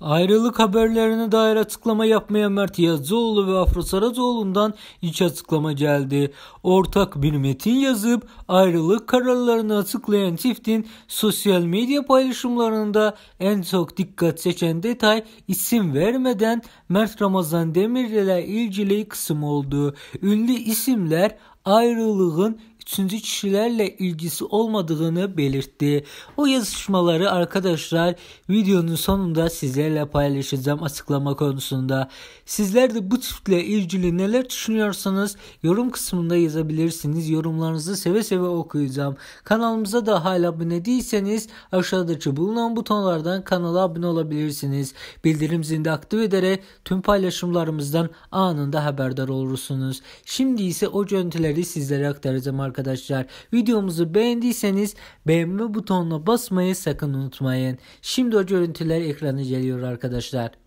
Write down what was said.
Ayrılık haberlerine dair açıklama yapmaya Mert Yazıcıoğlu ve Afro Saracoğlu'ndan iç açıklama geldi. Ortak bir metin yazıp ayrılık kararlarını açıklayan çiftin sosyal medya paylaşımlarında en çok dikkat çeken detay isim vermeden Mert Ramazan Demir ile ilgili kısım oldu. Ünlü isimler ayrılığın üçüncü kişilerle ilgisi olmadığını belirtti. O yazışmaları arkadaşlar videonun sonunda sizlerle paylaşacağım açıklama konusunda. Sizler de bu çiftle ilgili neler düşünüyorsanız yorum kısmında yazabilirsiniz. Yorumlarınızı seve seve okuyacağım. Kanalımıza da hala abone değilseniz aşağıdaki bulunan butonlardan kanala abone olabilirsiniz. Bildirim zilini aktif ederek tüm paylaşımlarımızdan anında haberdar olursunuz. Şimdi ise o görüntüleri sizlere aktaracağım arkadaşlar arkadaşlar. Videomuzu beğendiyseniz beğenme butonuna basmayı sakın unutmayın. Şimdi o görüntüler ekrana geliyor arkadaşlar.